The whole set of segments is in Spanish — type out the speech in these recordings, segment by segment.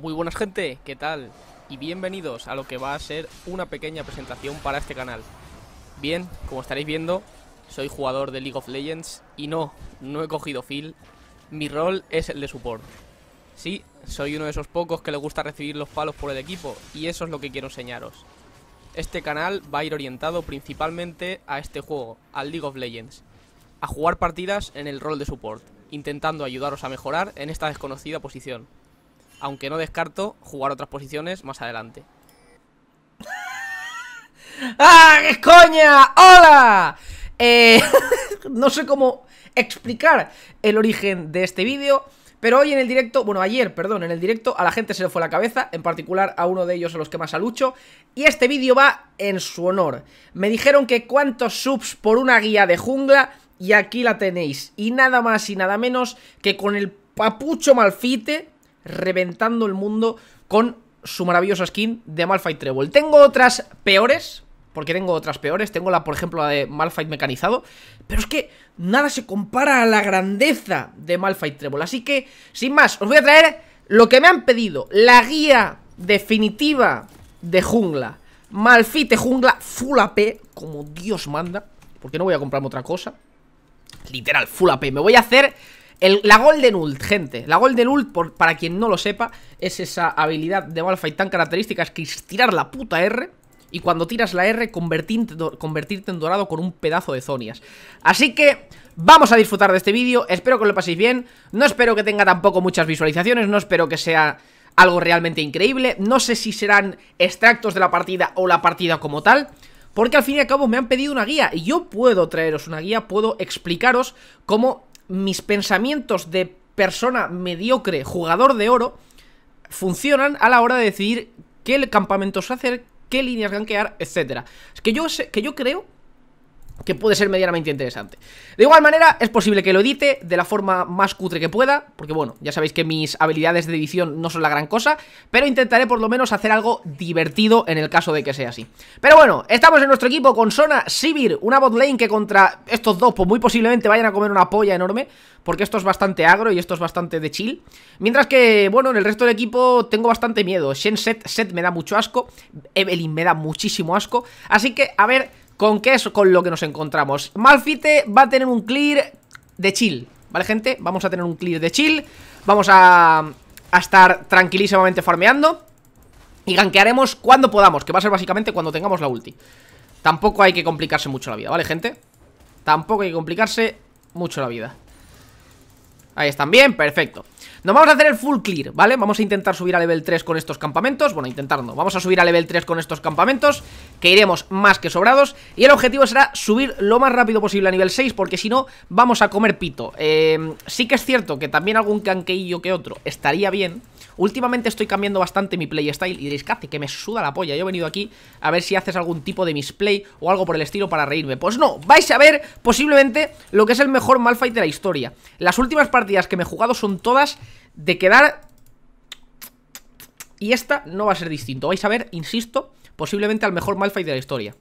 Muy buenas gente, ¿qué tal? Y bienvenidos a lo que va a ser una pequeña presentación para este canal. Bien, como estaréis viendo, soy jugador de League of Legends y no, no he cogido Phil, mi rol es el de support. Sí, soy uno de esos pocos que le gusta recibir los palos por el equipo y eso es lo que quiero enseñaros. Este canal va a ir orientado principalmente a este juego, al League of Legends, a jugar partidas en el rol de support, intentando ayudaros a mejorar en esta desconocida posición aunque no descarto jugar otras posiciones más adelante. ¡Ah, qué coña! ¡Hola! Eh, no sé cómo explicar el origen de este vídeo, pero hoy en el directo, bueno, ayer, perdón, en el directo a la gente se le fue la cabeza, en particular a uno de ellos a los que más lucho. y este vídeo va en su honor. Me dijeron que cuántos subs por una guía de jungla, y aquí la tenéis, y nada más y nada menos que con el papucho malfite reventando el mundo con su maravillosa skin de Malphite Treble. Tengo otras peores, porque tengo otras peores. Tengo la, por ejemplo, la de Malphite mecanizado. Pero es que nada se compara a la grandeza de Malphite Treble. Así que, sin más, os voy a traer lo que me han pedido. La guía definitiva de jungla. Malfite jungla full AP, como Dios manda. Porque no voy a comprarme otra cosa. Literal, full AP. Me voy a hacer el, la Golden Ult, gente. La Golden Ult, para quien no lo sepa, es esa habilidad de Malphite tan característica que es tirar la puta R. Y cuando tiras la R, convertirte, convertirte en dorado con un pedazo de zonias. Así que vamos a disfrutar de este vídeo. Espero que lo paséis bien. No espero que tenga tampoco muchas visualizaciones. No espero que sea algo realmente increíble. No sé si serán extractos de la partida o la partida como tal. Porque al fin y al cabo me han pedido una guía y yo puedo traeros una guía, puedo explicaros cómo mis pensamientos de persona mediocre, jugador de oro, funcionan a la hora de decidir qué campamentos hacer, qué líneas gankear, etc. Es que yo, sé, que yo creo que puede ser medianamente interesante. De igual manera, es posible que lo edite de la forma más cutre que pueda, porque bueno, ya sabéis que mis habilidades de edición no son la gran cosa, pero intentaré por lo menos hacer algo divertido en el caso de que sea así. Pero bueno, estamos en nuestro equipo con Sona, Sivir, una bot lane que contra estos dos, pues muy posiblemente vayan a comer una polla enorme, porque esto es bastante agro y esto es bastante de chill. Mientras que, bueno, en el resto del equipo tengo bastante miedo. Shen Set me da mucho asco, Evelyn me da muchísimo asco, así que a ver ¿Con qué es con lo que nos encontramos? Malfite va a tener un clear de chill ¿Vale, gente? Vamos a tener un clear de chill Vamos a, a estar tranquilísimamente farmeando Y gankearemos cuando podamos Que va a ser básicamente cuando tengamos la ulti Tampoco hay que complicarse mucho la vida, ¿vale, gente? Tampoco hay que complicarse mucho la vida Ahí están bien, perfecto nos vamos a hacer el full clear, ¿vale? Vamos a intentar subir a level 3 con estos campamentos Bueno, intentando, vamos a subir a level 3 con estos campamentos Que iremos más que sobrados Y el objetivo será subir lo más rápido posible a nivel 6 Porque si no, vamos a comer pito em, Sí que es cierto que también algún canqueillo que otro estaría bien Últimamente estoy cambiando bastante mi playstyle y diréis, Cate, que me suda la polla. Yo he venido aquí a ver si haces algún tipo de misplay o algo por el estilo para reírme. Pues no, vais a ver posiblemente lo que es el mejor Malphite de la historia. Las últimas partidas que me he jugado son todas de quedar... Y esta no va a ser distinto. Vais a ver, insisto, posiblemente al mejor malfight de la historia.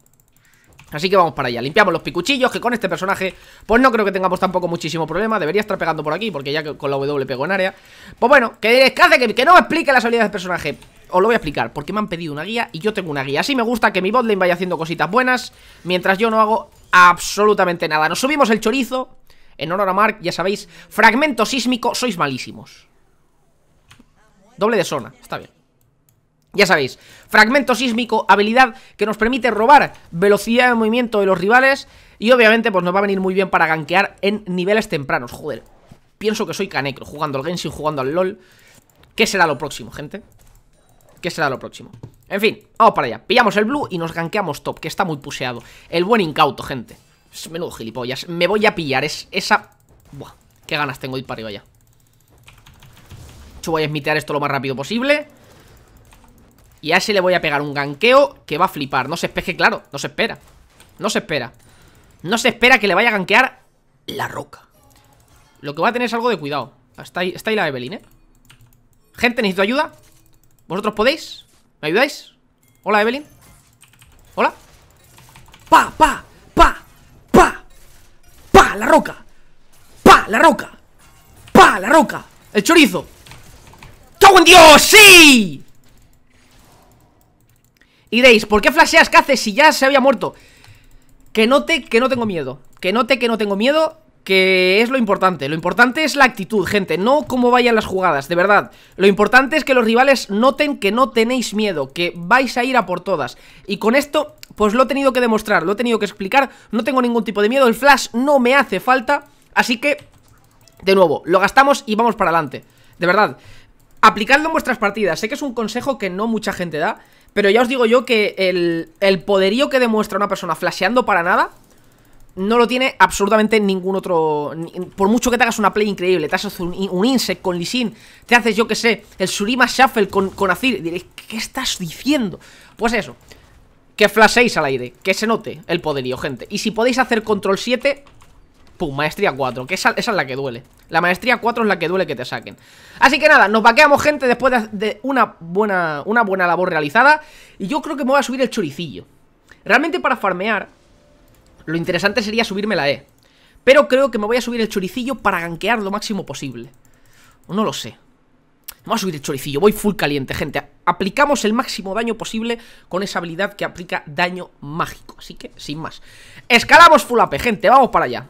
Así que vamos para allá, limpiamos los picuchillos Que con este personaje, pues no creo que tengamos tampoco muchísimo problema Debería estar pegando por aquí, porque ya con la W pego en área Pues bueno, que ¿qué hace? Que, que no me explique las habilidades del personaje Os lo voy a explicar, porque me han pedido una guía y yo tengo una guía Así me gusta que mi botlane vaya haciendo cositas buenas Mientras yo no hago absolutamente nada Nos subimos el chorizo, en honor a Mark, ya sabéis Fragmento sísmico, sois malísimos Doble de zona, está bien ya sabéis, fragmento sísmico, habilidad que nos permite robar velocidad de movimiento de los rivales y obviamente pues nos va a venir muy bien para gankear en niveles tempranos, joder. Pienso que soy Canecro, jugando al Genshin, jugando al LoL. ¿Qué será lo próximo, gente? ¿Qué será lo próximo? En fin, vamos para allá. Pillamos el blue y nos gankeamos top, que está muy puseado. El buen incauto, gente. menudo gilipollas. Me voy a pillar, es esa... Buah, qué ganas tengo de ir para arriba voy a smitear esto lo más rápido posible Y a ese le voy a pegar un ganqueo Que va a flipar, no se espeje, claro No se espera, no se espera No se espera que le vaya a ganquear La roca Lo que va a tener es algo de cuidado Está ahí, está ahí la Evelyn, eh Gente, necesito ayuda ¿Vosotros podéis? ¿Me ayudáis? Hola, Evelyn Hola Pa, pa, pa, pa Pa, la roca Pa, la roca Pa, la roca El chorizo cago Dios! ¡Sí! Y ¿por qué flasheas? ¿Qué haces si ya se había muerto? Que note que no tengo miedo Que note que no tengo miedo Que es lo importante Lo importante es la actitud, gente No cómo vayan las jugadas, de verdad Lo importante es que los rivales noten que no tenéis miedo Que vais a ir a por todas Y con esto, pues lo he tenido que demostrar Lo he tenido que explicar No tengo ningún tipo de miedo El flash no me hace falta Así que, de nuevo, lo gastamos y vamos para adelante de verdad, Aplicando en vuestras partidas. Sé que es un consejo que no mucha gente da, pero ya os digo yo que el, poderío que demuestra una persona flasheando para nada no lo tiene absolutamente ningún otro... Por mucho que te hagas una play increíble, te haces un, un insect con Lisin, te haces, yo que sé, el Surima Shuffle con, con Azir, diréis, ¿qué estás diciendo? Pues eso, que flasheéis al aire, que se note el poderío, gente. Y si podéis hacer control 7, Pum, maestría 4, que esa, es la que duele La maestría 4 es la que duele que te saquen Así que nada, nos vaqueamos gente después de, una, buena, una buena labor realizada Y yo creo que me voy a subir el choricillo Realmente para farmear Lo interesante sería subirme la E Pero creo que me voy a subir el choricillo para ganquear lo máximo posible No lo sé voy a subir el choricillo, voy full caliente, gente Aplicamos el máximo daño posible con esa habilidad que aplica daño mágico Así que, sin más Escalamos full AP, gente, vamos para allá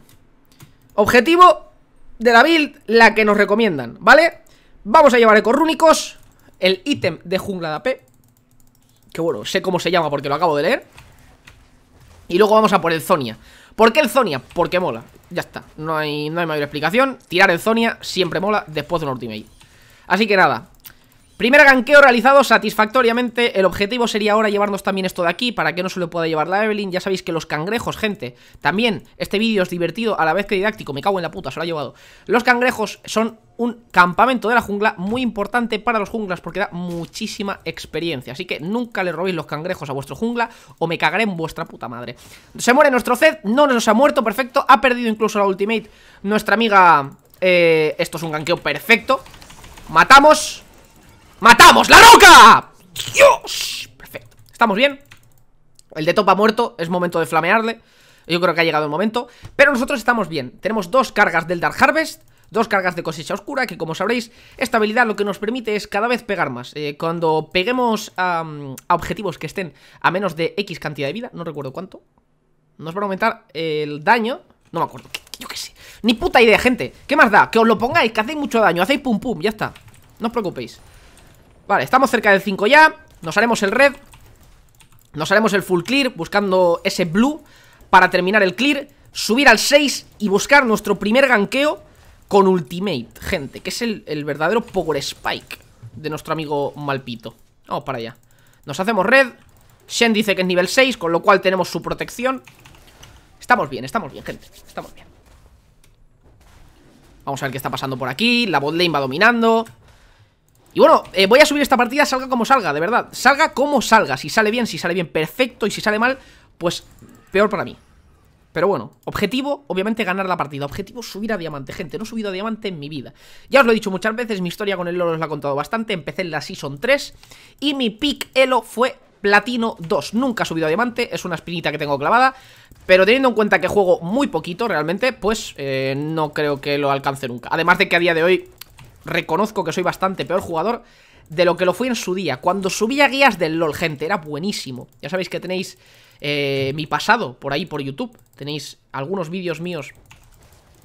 Objetivo de la build, la que nos recomiendan, ¿vale? Vamos a llevar ecorrúnicos, el ítem de jungla de AP, que bueno, sé cómo se llama porque lo acabo de leer. Y luego vamos a por el Zonia. ¿Por qué el Zonia? Porque mola. Ya está, no hay, no hay mayor explicación. Tirar el Zonia siempre mola después de un ultimate. Así que nada, Primer ganqueo realizado satisfactoriamente, el objetivo sería ahora llevarnos también esto de aquí para que no se lo pueda llevar la Evelyn, ya sabéis que los cangrejos, gente, también este vídeo es divertido a la vez que didáctico, me cago en la puta, se lo ha llevado. Los cangrejos son un campamento de la jungla muy importante para los junglas porque da muchísima experiencia, así que nunca le robéis los cangrejos a vuestro jungla o me cagaré en vuestra puta madre. Se muere nuestro Zed, no nos ha muerto, perfecto, ha perdido incluso la ultimate nuestra amiga... Eh, esto es un ganqueo perfecto Matamos ¡Matamos la roca! ¡Dios! Perfecto, estamos bien El de top ha muerto, es momento de flamearle Yo creo que ha llegado el momento Pero nosotros estamos bien, tenemos dos cargas del Dark Harvest Dos cargas de cosecha oscura que como sabréis Esta habilidad lo que nos permite es cada vez pegar más eh, Cuando peguemos a, objetivos que estén a menos de X cantidad de vida No recuerdo cuánto Nos va a aumentar el daño No me acuerdo, yo qué sé Ni puta idea gente, ¿qué más da? Que os lo pongáis, que hacéis mucho daño Hacéis pum pum, ya está No os preocupéis Vale, estamos cerca del 5 ya Nos haremos el red Nos haremos el full clear buscando ese blue Para terminar el clear Subir al 6 y buscar nuestro primer ganqueo Con ultimate, gente Que es el, verdadero power spike De nuestro amigo Malpito Vamos para allá Nos hacemos red Shen dice que es nivel 6 Con lo cual tenemos su protección Estamos bien, estamos bien, gente Estamos bien Vamos a ver qué está pasando por aquí La bot va dominando y bueno, eh, voy a subir esta partida, salga como salga, de verdad Salga como salga, si sale bien, si sale bien, perfecto Y si sale mal, pues peor para mí pero bueno, objetivo, obviamente, ganar la partida. Objetivo, subir a diamante, gente. No he subido a diamante en mi vida. Ya os lo he dicho muchas veces, mi historia con el loro os la he contado bastante. Empecé en la Season 3 y mi pick elo fue Platino 2. Nunca he subido a diamante, es una espinita que tengo clavada. Pero teniendo en cuenta que juego muy poquito realmente, pues eh, no creo que lo alcance nunca. Además de que a día de hoy reconozco que soy bastante peor jugador de lo que lo fui en su día. Cuando subía guías del LOL, gente, era buenísimo. Ya sabéis que tenéis eh, mi pasado por ahí, por YouTube. Tenéis algunos vídeos míos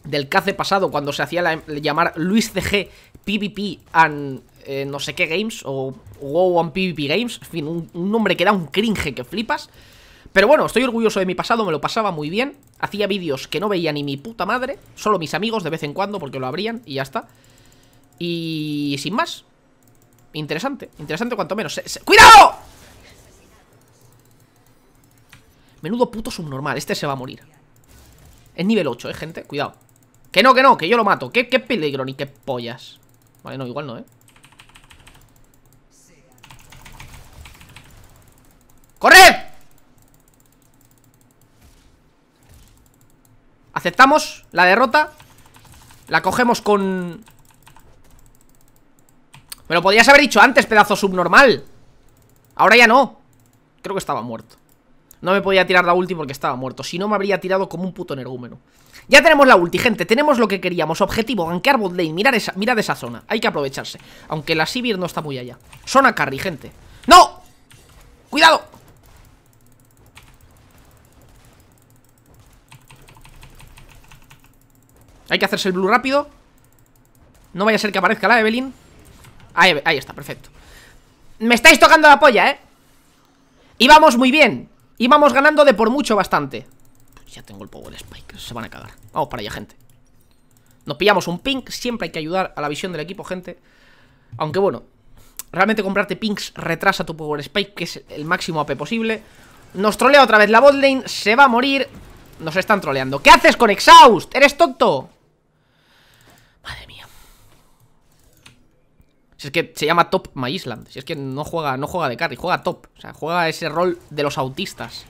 del cace pasado, cuando se hacía llamar Luis CG PvP and eh, no sé qué games, o WoW on PvP games. En fin, un nombre que da un cringe que flipas. Pero bueno, estoy orgulloso de mi pasado, me lo pasaba muy bien. Hacía vídeos que no veía ni mi puta madre, solo mis amigos de vez en cuando porque lo abrían y ya está. Y sin más Interesante, interesante cuanto menos ¡Cuidado! Menudo puto subnormal, este se va a morir Es nivel 8, eh, gente, cuidado Que no, que no, que yo lo mato Qué, peligro, ni qué pollas Vale, no, igual no, eh ¡Corre! Aceptamos la derrota La cogemos con me lo podías haber dicho antes, pedazo subnormal Ahora ya no Creo que estaba muerto No me podía tirar la ulti porque estaba muerto Si no me habría tirado como un puto energúmeno Ya tenemos la ulti, gente, tenemos lo que queríamos Objetivo, gankear bot lane, esa, mirad esa zona Hay que aprovecharse, aunque la Sivir no está muy allá Zona carry, gente ¡No! ¡Cuidado! Hay que hacerse el blue rápido No vaya a ser que aparezca la Evelyn Ahí, está, perfecto Me estáis tocando la polla, ¿eh? Íbamos muy bien Íbamos ganando de por mucho bastante Ya tengo el Power Spike, se van a cagar Vamos para allá, gente Nos pillamos un pink, siempre hay que ayudar a la visión del equipo, gente Aunque bueno Realmente comprarte pinks retrasa tu Power Spike Que es el máximo AP posible Nos trolea otra vez la botlane, se va a morir Nos están troleando ¿Qué haces con Exhaust? ¿Eres tonto? Si es que se llama Top My Island. Si es que no juega, no juega de carry, juega top. O sea, juega ese rol de los autistas.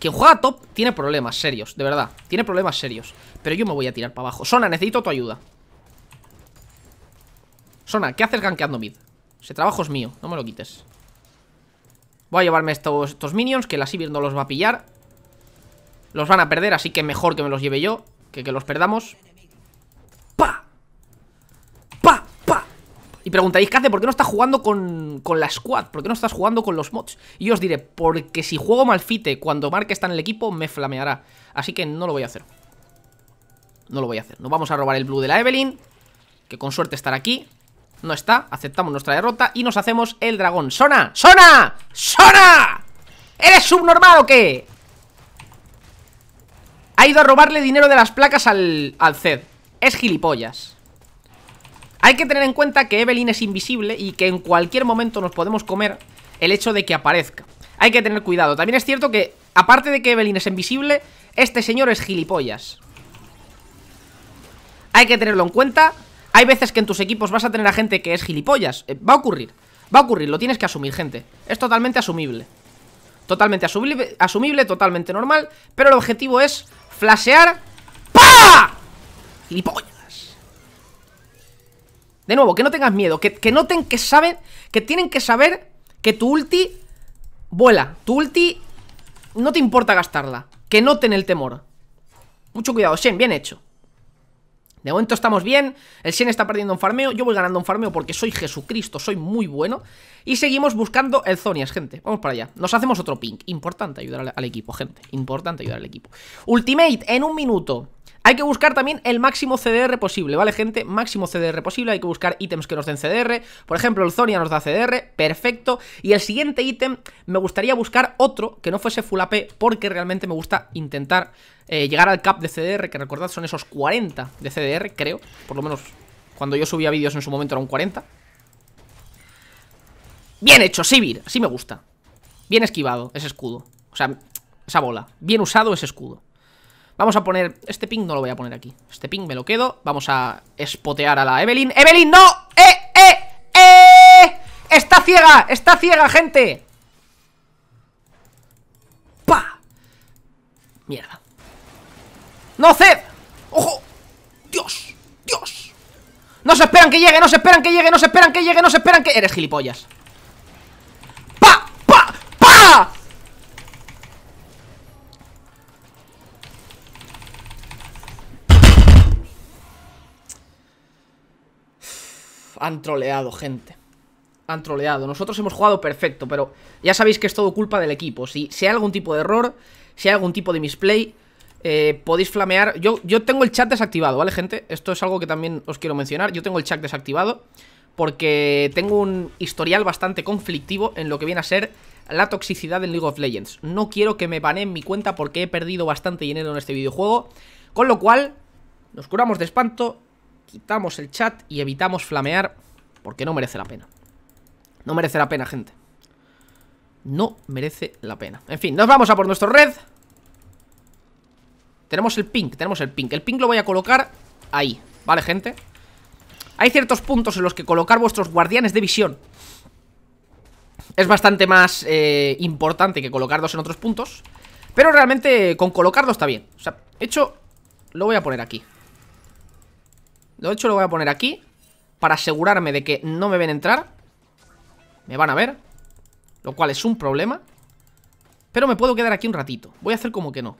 Quien juega top tiene problemas serios, de verdad. Tiene problemas serios. Pero yo me voy a tirar para abajo. Sona, necesito tu ayuda. Sona, ¿qué haces gankeando mid? Ese trabajo es mío, no me lo quites. Voy a llevarme estos, estos minions, que la Sibir no los va a pillar. Los van a perder, así que mejor que me los lleve yo, que que los perdamos. Y preguntaréis, hace? ¿por qué no estás jugando con, la squad? ¿Por qué no estás jugando con los mods? Y yo os diré, porque si juego Malfite cuando Mark está en el equipo, me flameará. Así que no lo voy a hacer. No lo voy a hacer. Nos vamos a robar el blue de la Evelyn, que con suerte estará aquí. No está, aceptamos nuestra derrota y nos hacemos el dragón. ¡Sona! ¡Sona! ¡Sona! ¿Eres subnormal o qué? Ha ido a robarle dinero de las placas al, al Zed. Es gilipollas. Hay que tener en cuenta que Evelyn es invisible y que en cualquier momento nos podemos comer el hecho de que aparezca. Hay que tener cuidado. También es cierto que, aparte de que Evelyn es invisible, este señor es gilipollas. Hay que tenerlo en cuenta. Hay veces que en tus equipos vas a tener a gente que es gilipollas. Eh, va a ocurrir. Va a ocurrir, lo tienes que asumir, gente. Es totalmente asumible. Totalmente asumible, asumible totalmente normal. Pero el objetivo es flashear... ¡Pa! Gilipollas. De nuevo, que no tengas miedo, que, que noten que saben, que tienen que saber que tu ulti vuela, tu ulti no te importa gastarla, que noten el temor. Mucho cuidado, Shen, bien hecho. De momento estamos bien, el Shen está perdiendo un farmeo, yo voy ganando un farmeo porque soy Jesucristo, soy muy bueno. Y seguimos buscando el Zonias, gente, vamos para allá. Nos hacemos otro pink, importante ayudar al equipo, gente, importante ayudar al equipo. Ultimate en un minuto. Hay que buscar también el máximo CDR posible, ¿vale, gente? Máximo CDR posible, hay que buscar ítems que nos den CDR. Por ejemplo, el Zonia nos da CDR, perfecto. Y el siguiente ítem me gustaría buscar otro que no fuese full porque realmente me gusta intentar eh, llegar al cap de CDR, que recordad son esos 40 de CDR, creo. Por lo menos cuando yo subía vídeos en su momento era un 40. Bien hecho, Sivir, así me gusta. Bien esquivado ese escudo. O sea, esa bola. Bien usado ese escudo. Vamos a poner... Este ping no lo voy a poner aquí. Este ping me lo quedo. Vamos a espotear a la Evelyn. ¡Evelyn, no! ¡Eh, eh, eh! ¡Está ciega! ¡Está ciega, gente! ¡Pa! Mierda. ¡No, Zed! ¡Ojo! ¡Dios! ¡Dios! ¡No se esperan que llegue! ¡No se esperan que llegue! ¡No se esperan que llegue! ¡No se esperan que...! Eres gilipollas. han troleado, gente. Han troleado. Nosotros hemos jugado perfecto, pero ya sabéis que es todo culpa del equipo. Si, hay algún tipo de error, si hay algún tipo de misplay, eh, podéis flamear. Yo, yo tengo el chat desactivado, ¿vale, gente? Esto es algo que también os quiero mencionar. Yo tengo el chat desactivado porque tengo un historial bastante conflictivo en lo que viene a ser la toxicidad en League of Legends. No quiero que me baneen mi cuenta porque he perdido bastante dinero en este videojuego. Con lo cual, nos curamos de espanto Quitamos el chat y evitamos flamear porque no merece la pena. No merece la pena, gente. No merece la pena. En fin, nos vamos a por nuestro red. Tenemos el pink, tenemos el pink. El pink lo voy a colocar ahí, ¿vale, gente? Hay ciertos puntos en los que colocar vuestros guardianes de visión es bastante más eh, importante que colocarlos en otros puntos. Pero realmente con colocarlo está bien. O sea, hecho, lo voy a poner aquí. Lo hecho lo voy a poner aquí Para asegurarme de que no me ven entrar Me van a ver Lo cual es un problema Pero me puedo quedar aquí un ratito Voy a hacer como que no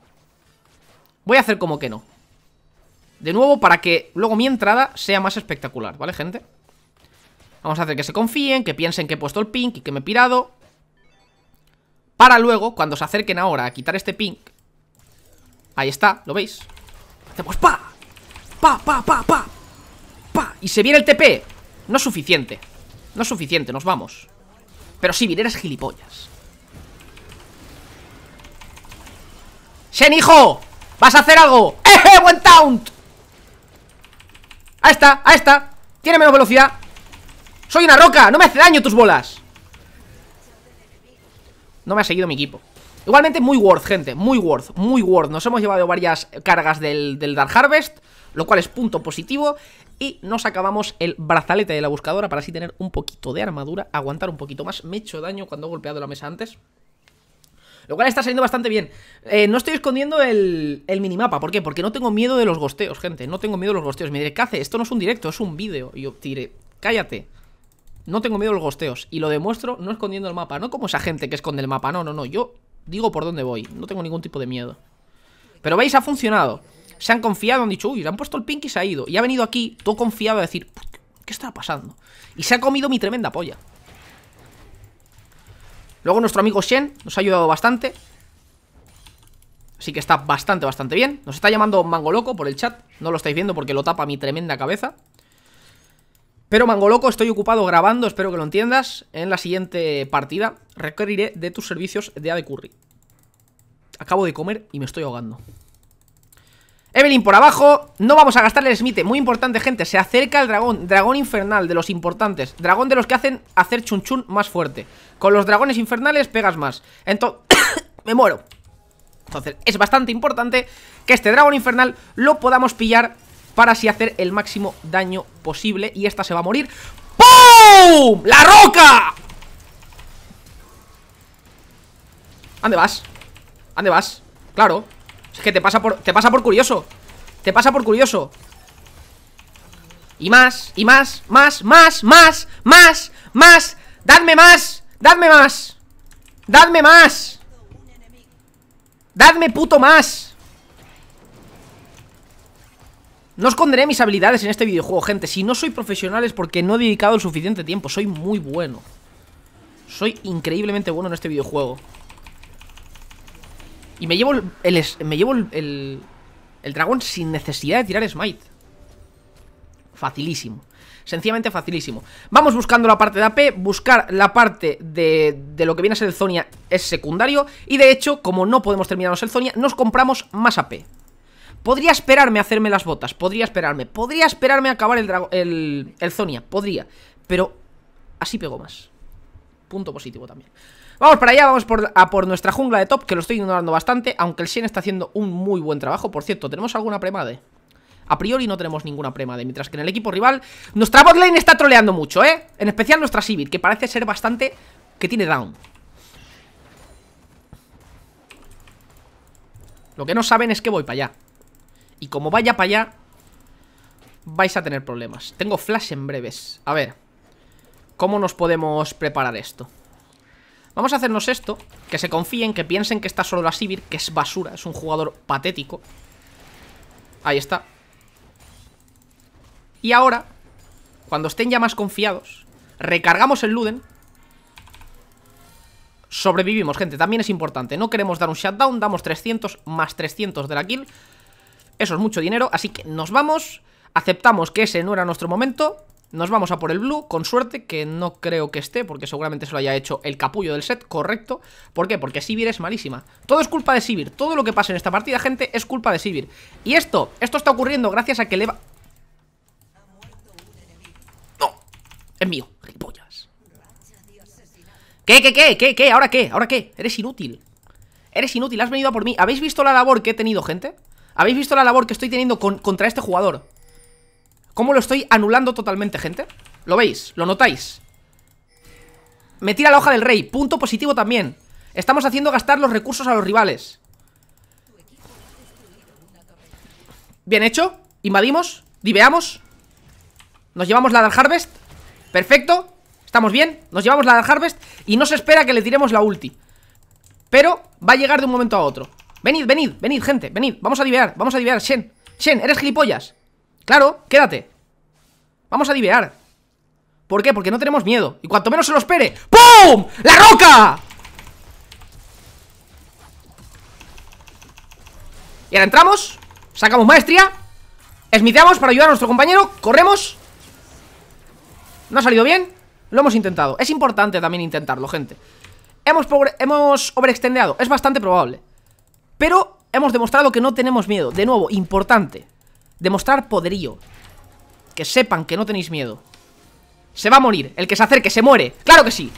Voy a hacer como que no De nuevo para que luego mi entrada sea más espectacular ¿Vale, gente? Vamos a hacer que se confíen, que piensen que he puesto el pink y que me he pirado Para luego, cuando se acerquen ahora a quitar este pink Ahí está, ¿lo veis? Hacemos pa Pa, pa, pa, pa y se viene el TP No es suficiente No es suficiente, nos vamos Pero si vireras gilipollas ¡Shen, hijo! ¡Vas a hacer algo! ¡Eh, eh ¡Buen taunt! Ahí está, ahí está Tiene menos velocidad Soy una roca, no me hace daño tus bolas No me ha seguido mi equipo Igualmente muy worth, gente, muy worth, muy worth. Nos hemos llevado varias cargas del, del Dark Harvest, lo cual es punto positivo. Y nos acabamos el brazalete de la buscadora para así tener un poquito de armadura, aguantar un poquito más. Me he hecho daño cuando he golpeado la mesa antes. Lo cual está saliendo bastante bien. Eh, no estoy escondiendo el, el, minimapa. ¿Por qué? Porque no tengo miedo de los gosteos, gente. No tengo miedo de los gosteos. Me diré, ¿qué hace? Esto no es un directo, es un vídeo. Y yo diré, cállate. No tengo miedo de los gosteos. Y lo demuestro no escondiendo el mapa. No como esa gente que esconde el mapa. No, no, no. Yo digo por dónde voy. No tengo ningún tipo de miedo. Pero veis, ha funcionado. Se han confiado, han dicho, uy, le han puesto el pink y se ha ido. Y ha venido aquí, todo confiado, a decir, ¿qué está pasando? Y se ha comido mi tremenda polla. Luego nuestro amigo Shen nos ha ayudado bastante. Así que está bastante, bastante bien. Nos está llamando Mango Loco por el chat. No lo estáis viendo porque lo tapa mi tremenda cabeza. Pero Mangoloco, estoy ocupado grabando, espero que lo entiendas. En la siguiente partida requeriré de tus servicios de AD Curry. Acabo de comer y me estoy ahogando. Evelyn por abajo, no vamos a gastar el Smite, muy importante gente, se acerca el dragón, dragón infernal de los importantes, dragón de los que hacen hacer chun chun más fuerte. Con los dragones infernales pegas más, entonces, me muero. Entonces es bastante importante que este dragón infernal lo podamos pillar para así hacer el máximo daño posible Y esta se va a morir ¡Pum! ¡La roca! ¿Dónde vas? ¿Dónde vas? Claro Es que te pasa por, te pasa por curioso Te pasa por curioso Y más, y más, más, más, más, más, más ¡Dadme más! ¡Dadme más! ¡Dadme más! ¡Dadme puto más! No esconderé mis habilidades en este videojuego, gente. Si no soy profesional es porque no he dedicado el suficiente tiempo. Soy muy bueno. Soy increíblemente bueno en este videojuego. Y me llevo el, me llevo el, dragón sin necesidad de tirar smite. Facilísimo. Sencillamente facilísimo. Vamos buscando la parte de AP, buscar la parte de, de, lo que viene a ser el Zonia es secundario. Y de hecho, como no podemos terminarnos el Zonia, nos compramos más AP. Podría esperarme a hacerme las botas, podría esperarme. Podría esperarme a acabar el, el, el Zonia, podría. Pero así pegó más. Punto positivo también. Vamos para allá, vamos a por nuestra jungla de top, que lo estoy ignorando bastante, aunque el Shen está haciendo un muy buen trabajo. Por cierto, ¿tenemos alguna premade? A priori no tenemos ninguna premade, mientras que en el equipo rival nuestra botlane está troleando mucho, ¿eh? En especial nuestra Sivir, que parece ser bastante... que tiene down. Lo que no saben es que voy para allá. Y como vaya para allá Vais a tener problemas Tengo flash en breves A ver ¿Cómo nos podemos preparar esto? Vamos a hacernos esto Que se confíen, que piensen que está solo la Sivir Que es basura, es un jugador patético Ahí está Y ahora Cuando estén ya más confiados Recargamos el Luden Sobrevivimos, gente, también es importante No queremos dar un shutdown, damos 300 Más 300 de la kill eso es mucho dinero, así que nos vamos. Aceptamos que ese no era nuestro momento. Nos vamos a por el blue, con suerte, que no creo que esté, porque seguramente se lo haya hecho el capullo del set, correcto. ¿Por qué? Porque Sibir es malísima. Todo es culpa de Sibir, todo lo que pasa en esta partida, gente, es culpa de Sibir. Y esto, esto está ocurriendo gracias a que le va... ¡No! Es mío, gilipollas. ¿Qué, qué, qué, qué, qué? ¿Ahora qué? ¿Ahora qué? Eres inútil. Eres inútil, has venido a por mí. ¿Habéis visto la labor que he tenido, gente? ¿Habéis visto la labor que estoy teniendo contra este jugador? ¿Cómo lo estoy anulando totalmente, gente? ¿Lo veis? ¿Lo notáis? Me tira la hoja del rey, punto positivo también Estamos haciendo gastar los recursos a los rivales Bien hecho, invadimos, diveamos Nos llevamos la Dark Harvest Perfecto, estamos bien, nos llevamos la Dark Harvest Y no se espera que le tiremos la ulti Pero va a llegar de un momento a otro Venid, venid, venid, gente, venid Vamos a divear, vamos a divear, Shen Shen, eres gilipollas Claro, quédate Vamos a divear ¿Por qué? Porque no tenemos miedo Y cuanto menos se lo espere ¡Pum! ¡La roca! Y ahora entramos Sacamos maestría Esmiteamos para ayudar a nuestro compañero Corremos No ha salido bien Lo hemos intentado Es importante también intentarlo, gente Hemos, hemos overextendeado Es bastante probable pero hemos demostrado que no tenemos miedo. De nuevo, importante. Demostrar poderío. Que sepan que no tenéis miedo. Se va a morir. El que se acerque se muere. ¡Claro que sí!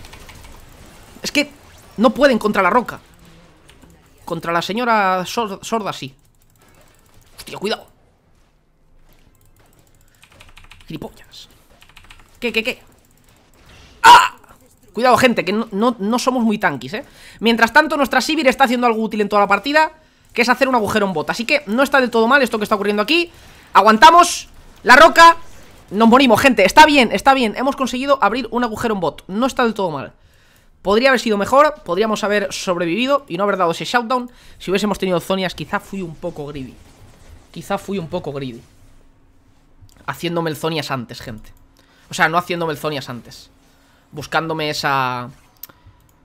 Es que no pueden contra la roca. Contra la señora sorda sí. Hostia, cuidado. Gripollas ¿Qué, qué, qué? ¡Ah! Cuidado, gente, que no, somos muy tanquis, ¿eh? Mientras tanto, nuestra Sivir está haciendo algo útil en toda la partida, que es hacer un agujero en bot Así que no está del todo mal esto que está ocurriendo aquí. Aguantamos la roca. Nos morimos, gente. Está bien, está bien. Hemos conseguido abrir un agujero en bot. No está del todo mal. Podría haber sido mejor, podríamos haber sobrevivido y no haber dado ese shutdown. Si hubiésemos tenido zonias, quizá fui un poco greedy. Quizá fui un poco greedy. Haciéndome el zonias antes, gente. O sea, no haciéndome el zonias antes. Buscándome esa...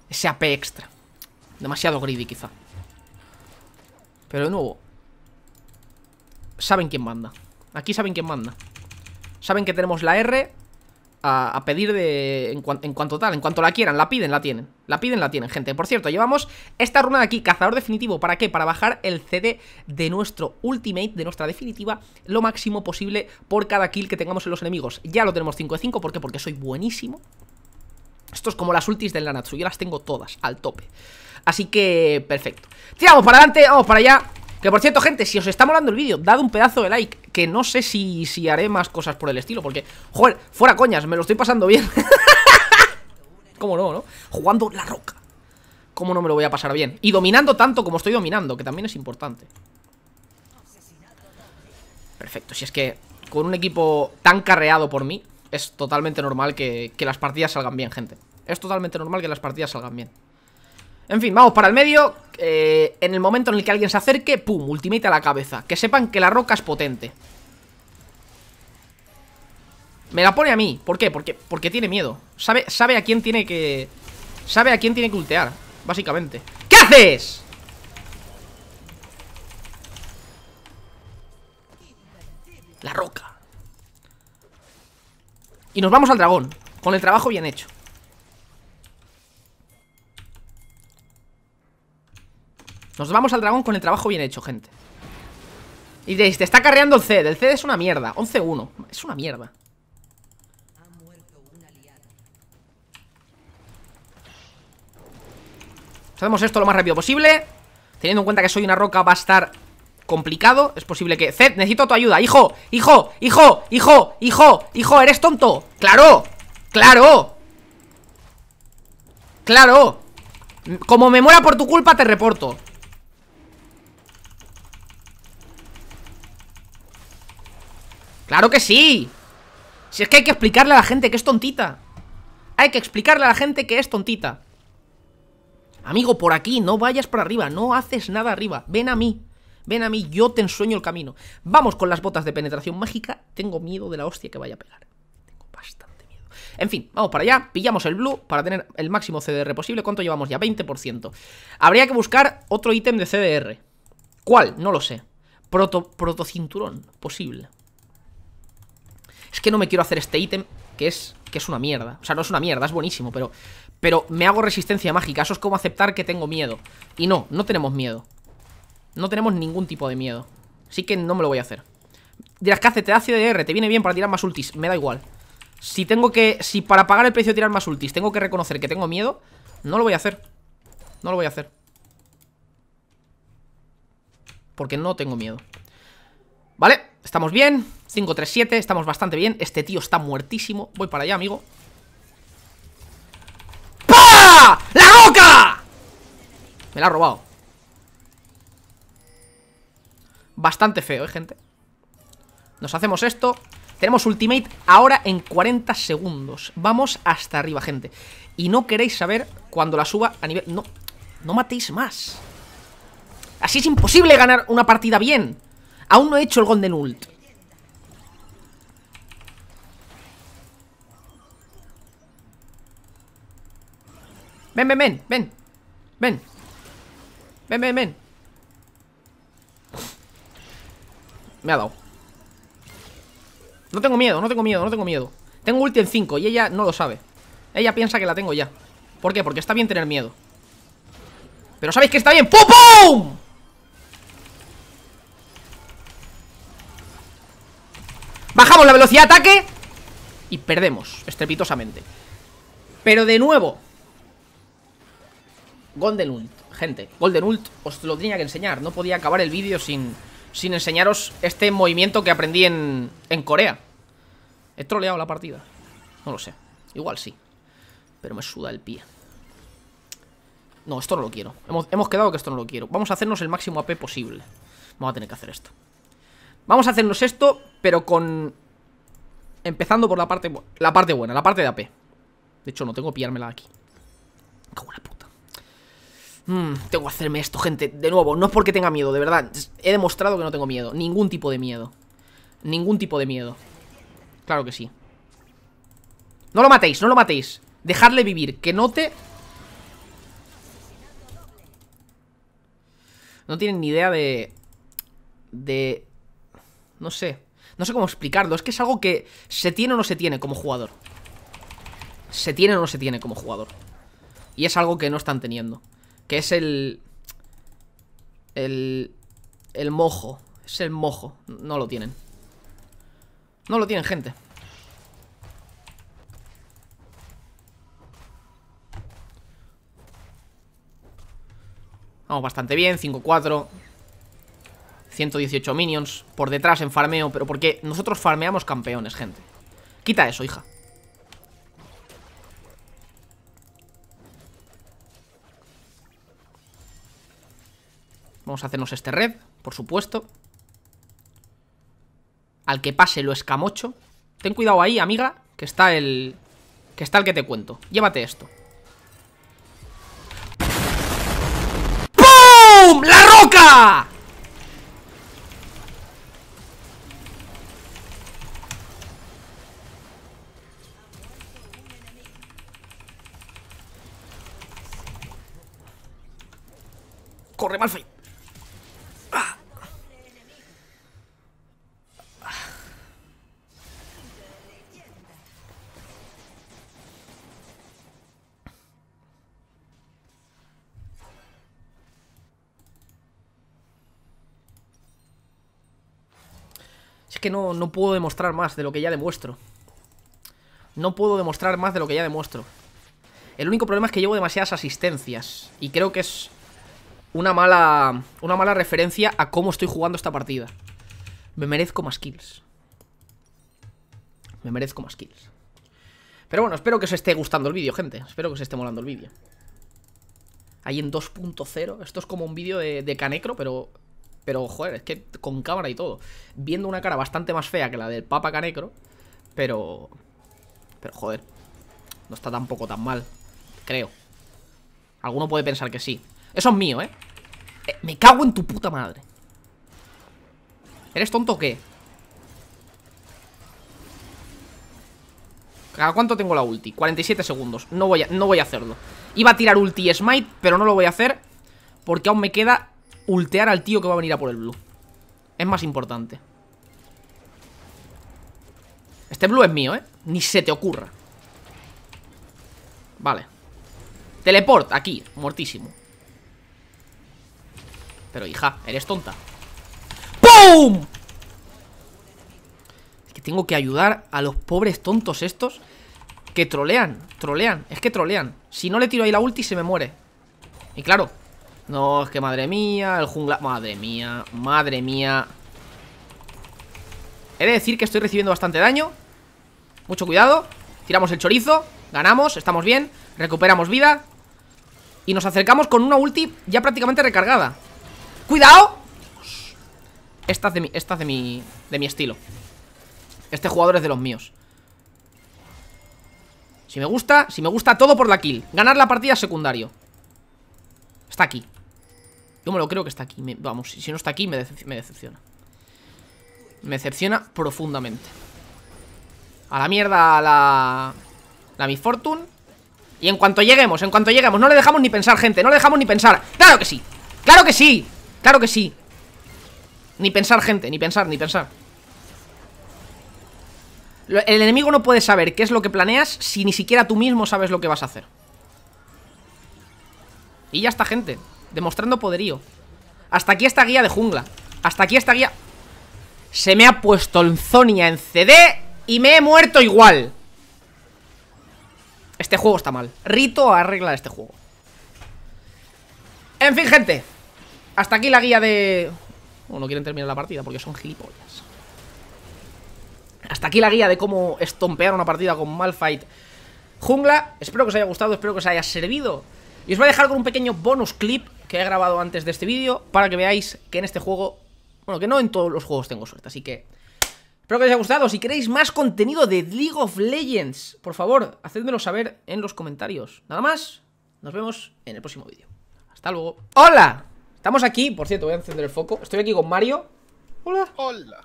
Ese AP extra Demasiado greedy quizá Pero de nuevo Saben quién manda Aquí saben quién manda Saben que tenemos la R a, pedir de en, en, cuanto tal En cuanto la quieran, la piden, la tienen La piden, la tienen, gente Por cierto, llevamos esta runa de aquí Cazador definitivo ¿Para qué? Para bajar el CD de nuestro ultimate De nuestra definitiva Lo máximo posible por cada kill que tengamos en los enemigos Ya lo tenemos 5 de 5 ¿Por qué? Porque soy buenísimo esto es como las ultis del Nanatsu, yo las tengo todas al tope Así que, perfecto Vamos para adelante, vamos para allá que por cierto, gente, si os está molando el vídeo, dad un pedazo de like Que no sé si, si haré más cosas por el estilo Porque, joder, fuera coñas, me lo estoy pasando bien ¿Cómo no, no? Jugando la roca ¿Cómo no me lo voy a pasar bien? Y dominando tanto como estoy dominando, que también es importante Perfecto, si es que con un equipo tan carreado por mí es totalmente normal que, las partidas salgan bien, gente. Es totalmente normal que las partidas salgan bien. En fin, vamos para el medio. Eh, en el momento en el que alguien se acerque, ¡pum! Ultimate a la cabeza. Que sepan que la roca es potente. Me la pone a mí. ¿Por qué? Porque, porque tiene miedo. Sabe, sabe a quién tiene que... Sabe a quién tiene que ultear, básicamente. ¿Qué haces? La roca. Y nos vamos al dragón Con el trabajo bien hecho Nos vamos al dragón con el trabajo bien hecho, gente Y te está carreando el CED El es una mierda, 11-1 Es una mierda Hacemos esto lo más rápido posible Teniendo en cuenta que soy una roca va a estar complicado Es posible que... Zed, necesito tu ayuda ¡Hijo! ¡Hijo! ¡Hijo! ¡Hijo! ¡Hijo! ¡Hijo! ¡Eres tonto! ¡Claro! ¡Claro! ¡Claro! Como me muera por tu culpa, te reporto ¡Claro que sí! Si es que hay que explicarle a la gente que es tontita Hay que explicarle a la gente que es tontita Amigo, por aquí, no vayas por arriba No haces nada arriba, ven a mí Ven a mí, yo te ensueño el camino. Vamos con las botas de penetración mágica. Tengo miedo de la hostia que vaya a pegar. Tengo bastante miedo. En fin, vamos para allá. Pillamos el blue para tener el máximo CDR posible. ¿Cuánto llevamos ya? 20%. Habría que buscar otro ítem de CDR. ¿Cuál? No lo sé. Proto, protocinturón. Posible. Es que no me quiero hacer este ítem que es, que es una mierda. O sea, no es una mierda, es buenísimo, pero... Pero me hago resistencia mágica. Eso es como aceptar que tengo miedo. Y no, no tenemos miedo. No tenemos ningún tipo de miedo Así que no me lo voy a hacer Dirás, que hace? Te da CDR, te viene bien para tirar más ultis Me da igual Si tengo que, si para pagar el precio de tirar más ultis Tengo que reconocer que tengo miedo No lo voy a hacer No lo voy a hacer Porque no tengo miedo Vale, estamos bien 537, estamos bastante bien Este tío está muertísimo Voy para allá, amigo ¡Pah! ¡La roca! Me la ha robado Bastante feo, ¿eh, gente? Nos hacemos esto Tenemos ultimate ahora en 40 segundos Vamos hasta arriba, gente Y no queréis saber cuando la suba a nivel... No, no matéis más Así es imposible ganar una partida bien Aún no he hecho el golden ult Ven, ven, ven, ven Ven Ven, ven, ven me ha dado No tengo miedo, no tengo miedo, no tengo miedo Tengo ulti en 5 y ella no lo sabe Ella piensa que la tengo ya ¿Por qué? Porque está bien tener miedo Pero ¿sabéis que está bien? ¡Pum, pum! Bajamos la velocidad de ataque Y perdemos, estrepitosamente Pero de nuevo Golden Ult, gente Golden Ult os lo tenía que enseñar No podía acabar el vídeo sin sin enseñaros este movimiento que aprendí en, en Corea. He troleado la partida. No lo sé. Igual sí. Pero me suda el pie. No, esto no lo quiero. Hemos, quedado que esto no lo quiero. Vamos a hacernos el máximo AP posible. Vamos a tener que hacer esto. Vamos a hacernos esto, pero con... Empezando por la parte, la parte buena, la parte de AP. De hecho, no tengo que pillármela aquí. Cago la Mm, tengo que hacerme esto, gente. De nuevo, no es porque tenga miedo, de verdad. He demostrado que no tengo miedo. Ningún tipo de miedo. Ningún tipo de miedo. Claro que sí. No lo matéis, no lo matéis. Dejadle vivir. Que note... No tienen ni idea de... De... No sé. No sé cómo explicarlo. Es que es algo que se tiene o no se tiene como jugador. Se tiene o no se tiene como jugador. Y es algo que no están teniendo. Que es el... El... El mojo. Es el mojo. No lo tienen. No lo tienen, gente. Vamos bastante bien, 5-4 118 minions Por detrás en farmeo, pero porque nosotros farmeamos campeones, gente Quita eso, hija Vamos a hacernos este red, por supuesto. Al que pase lo escamocho. Ten cuidado ahí, amiga, que está el... Que está el que te cuento. Llévate esto. ¡Pum! ¡La roca! Corre, Malfi. no, puedo demostrar más de lo que ya demuestro. No puedo demostrar más de lo que ya demuestro. El único problema es que llevo demasiadas asistencias. Y creo que es una mala, una mala referencia a cómo estoy jugando esta partida. Me merezco más kills. Me merezco más kills. Pero bueno, espero que os esté gustando el vídeo, gente. Espero que os esté molando el vídeo. Ahí en 2.0. Esto es como un vídeo de, de Canecro, pero pero, joder, es que con cámara y todo. Viendo una cara bastante más fea que la del Papa Canecro. Pero... Pero, joder. No está tampoco tan mal. Creo. Alguno puede pensar que sí. Eso es mío, ¿eh? eh me cago en tu puta madre. ¿Eres tonto o qué? ¿A cuánto tengo la ulti? 47 segundos. No voy, a, no voy a hacerlo. Iba a tirar ulti smite, pero no lo voy a hacer. Porque aún me queda ultear al tío que va a venir a por el blue. Es más importante. Este blue es mío, ¿eh? Ni se te ocurra. Vale. Teleport, aquí, muertísimo. Pero hija, eres tonta. ¡Pum! Es que tengo que ayudar a los pobres tontos estos que trolean, trolean, es que trolean. Si no le tiro ahí la ulti se me muere. Y claro, no, es que madre mía, el jungla... Madre mía, madre mía. He de decir que estoy recibiendo bastante daño. Mucho cuidado. Tiramos el chorizo. Ganamos, estamos bien. Recuperamos vida. Y nos acercamos con una ulti ya prácticamente recargada. ¡Cuidado! Estas de mi, de mi, de mi estilo. Este jugador es de los míos. Si me gusta, si me gusta todo por la kill. Ganar la partida secundario. Está aquí. Yo me lo creo que está aquí. vamos, si no está aquí, me, me decepciona. Me decepciona profundamente. A la mierda la... La Misfortune Y en cuanto lleguemos, en cuanto lleguemos No le dejamos ni pensar, gente, no le dejamos ni pensar ¡Claro que sí! ¡Claro que sí! ¡Claro que sí! Ni pensar, gente, ni pensar, ni pensar El enemigo no puede saber qué es lo que planeas Si ni siquiera tú mismo sabes lo que vas a hacer Y ya está, gente Demostrando poderío Hasta aquí esta guía de jungla Hasta aquí esta guía Se me ha puesto el Zonia en CD Y me he muerto igual Este juego está mal Rito a arreglar este juego En fin, gente Hasta aquí la guía de... Bueno, no quieren terminar la partida porque son gilipollas Hasta aquí la guía de cómo estompear una partida con Malfight Jungla Espero que os haya gustado, espero que os haya servido Y os voy a dejar con un pequeño bonus clip que he grabado antes de este vídeo para que veáis que en este juego, bueno, que no en todos los juegos tengo suerte, así que espero que os haya gustado. Si queréis más contenido de League of Legends, por favor, hacedmelo saber en los comentarios. Nada más, nos vemos en el próximo vídeo. Hasta luego. ¡Hola! Estamos aquí, por cierto, voy a encender el foco. Estoy aquí con Mario. Hola. Hola.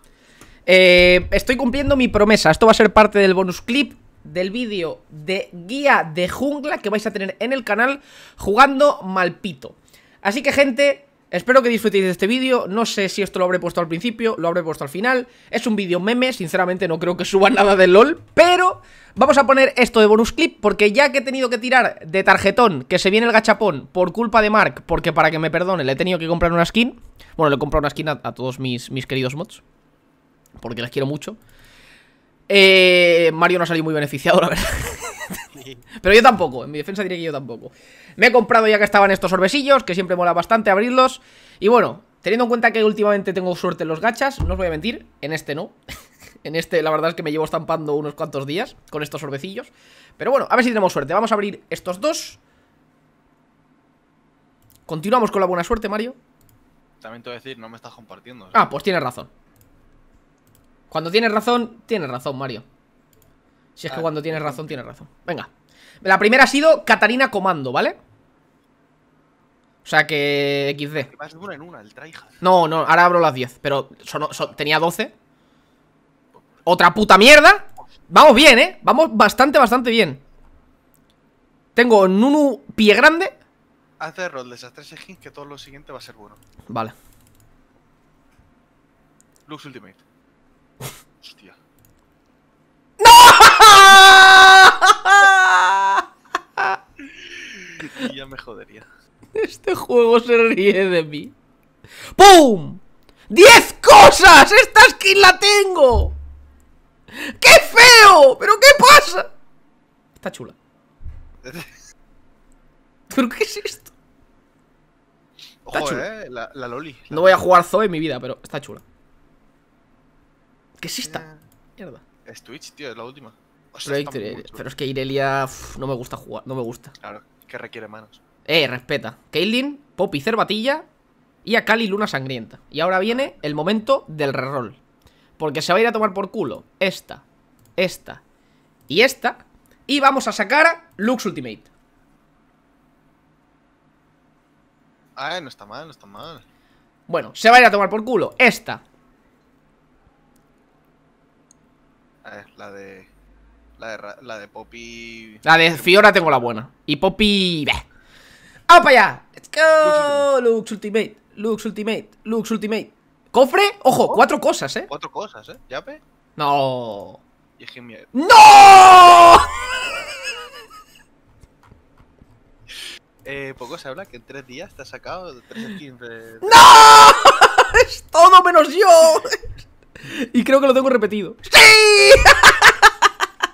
Eh, estoy cumpliendo mi promesa. Esto va a ser parte del bonus clip del vídeo de guía de jungla que vais a tener en el canal jugando Malpito. Así que gente, espero que disfrutéis de este vídeo, no sé si esto lo habré puesto al principio, lo habré puesto al final, es un vídeo meme, sinceramente no creo que suba nada de LOL, pero vamos a poner esto de bonus clip porque ya que he tenido que tirar de tarjetón que se viene el gachapón por culpa de Mark, porque para que me perdone le he tenido que comprar una skin, bueno le he comprado una skin a, todos mis, mis queridos mods, porque les quiero mucho. Eh, Mario no ha salido muy beneficiado, la verdad. Pero yo tampoco, en mi defensa diré que yo tampoco Me he comprado ya que estaban estos orbesillos Que siempre mola bastante abrirlos Y bueno, teniendo en cuenta que últimamente tengo suerte en los gachas No os voy a mentir, en este no En este la verdad es que me llevo estampando unos cuantos días Con estos orbecillos Pero bueno, a ver si tenemos suerte, vamos a abrir estos dos Continuamos con la buena suerte, Mario También te voy a decir, no me estás compartiendo Ah, pues tienes razón Cuando tienes razón, tienes razón, Mario si es que ah, cuando tienes razón, tienes razón. Venga. La primera ha sido Catarina Comando, ¿vale? O sea que XD. No, no, ahora abro las 10, pero tenía 12. Otra puta mierda. Vamos bien, ¿eh? Vamos bastante, bastante bien. Tengo Nunu Pie Grande. Haz de de esas que todo lo siguiente va a ser bueno. Vale. Lux Ultimate. Hostia y ya me jodería. Este juego se ríe de mí. ¡Pum! ¡Diez cosas! ¡Esta skin la tengo! ¡Qué feo! ¿Pero qué pasa? Está chula. ¿Pero qué es esto? chula. Eh, la, Loli. no voy a jugar Zoe en mi vida, pero está chula. ¿Qué es esta? Eh. Mierda. Es Twitch, tío, es la última. Pero es que Irelia no me gusta jugar, no me gusta. Claro, que requiere manos. Eh, respeta. Caitlyn, Poppy Cervatilla y a Cali Luna Sangrienta. Y ahora viene el momento del reroll. Porque se va a ir a tomar por culo esta, esta y esta. Y vamos a sacar Lux Ultimate. Ah, no está mal, no está mal. Bueno, se va a ir a tomar por culo esta. ver, la de... La de, Poppy. La de Fiora tengo la buena. Y Poppy. ¡Va para allá! ¡Let's go! Lux Ultimate. Lux Ultimate. Lux Ultimate. ¿Cofre? Ojo, oh. cuatro cosas, ¿eh? Cuatro cosas, ¿eh? ¿Yape? No. ¡No! eh, poco se habla que en tres días te has sacado 3 a ¡No! ¡Es todo menos yo! y creo que lo tengo repetido. ¡Sí!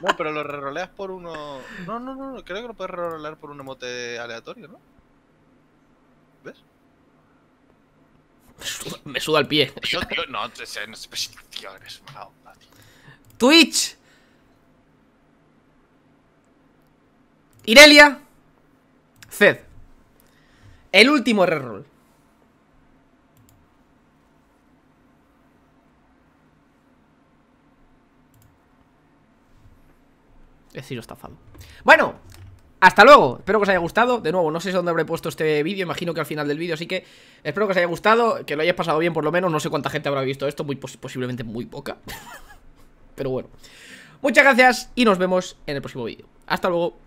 No, pero lo reroleas por uno. No, no, no, creo que lo puedes rerolear por un emote aleatorio, ¿no? ¿Ves? Me suda, el pie. Yo, no, no tío, eres una onda, tío. ¡Twitch! Irelia, Zed. El último reroll. He estafado Bueno, hasta luego, espero que os haya gustado De nuevo, no sé dónde habré puesto este vídeo Imagino que al final del vídeo, así que espero que os haya gustado Que lo hayáis pasado bien por lo menos, no sé cuánta gente habrá visto esto muy Posiblemente muy poca Pero bueno Muchas gracias y nos vemos en el próximo vídeo Hasta luego